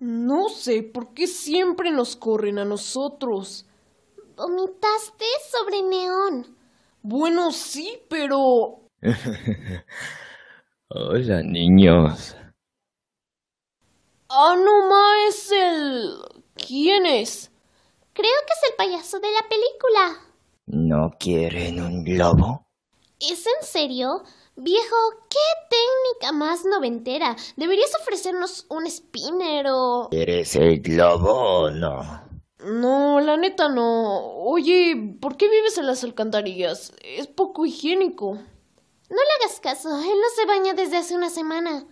No sé por qué siempre nos corren a nosotros. Vomitaste sobre Neón. Bueno, sí, pero... Hola, niños. Ah, ma es el... ¿Quién es? Creo que es el payaso de la película. ¿No quieren un globo? ¿Es en serio? Viejo, ¿qué técnica más noventera? Deberías ofrecernos un spinner o... ¿Eres el globo o no? No, la neta no. Oye, ¿por qué vives en las alcantarillas? Es poco higiénico. No le hagas caso, él no se baña desde hace una semana.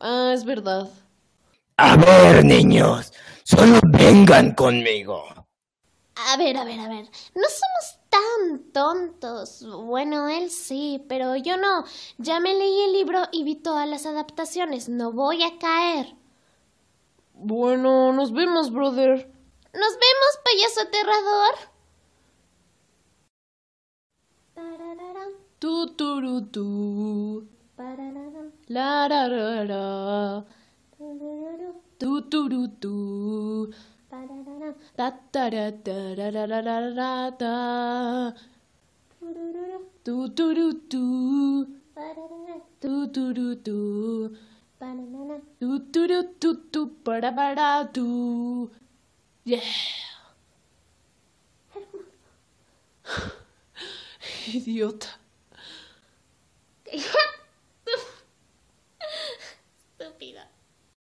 Ah, es verdad. A ver, niños, solo vengan conmigo. A ver, a ver, a ver. No somos tontos. Bueno, él sí, pero yo no. Ya me leí el libro y vi todas las adaptaciones. No voy a caer. Bueno, nos vemos, brother. Nos vemos, payaso aterrador. Do do do do. Do do do do. Do do do do do. Ba da ba da do. Yeah. Idiota.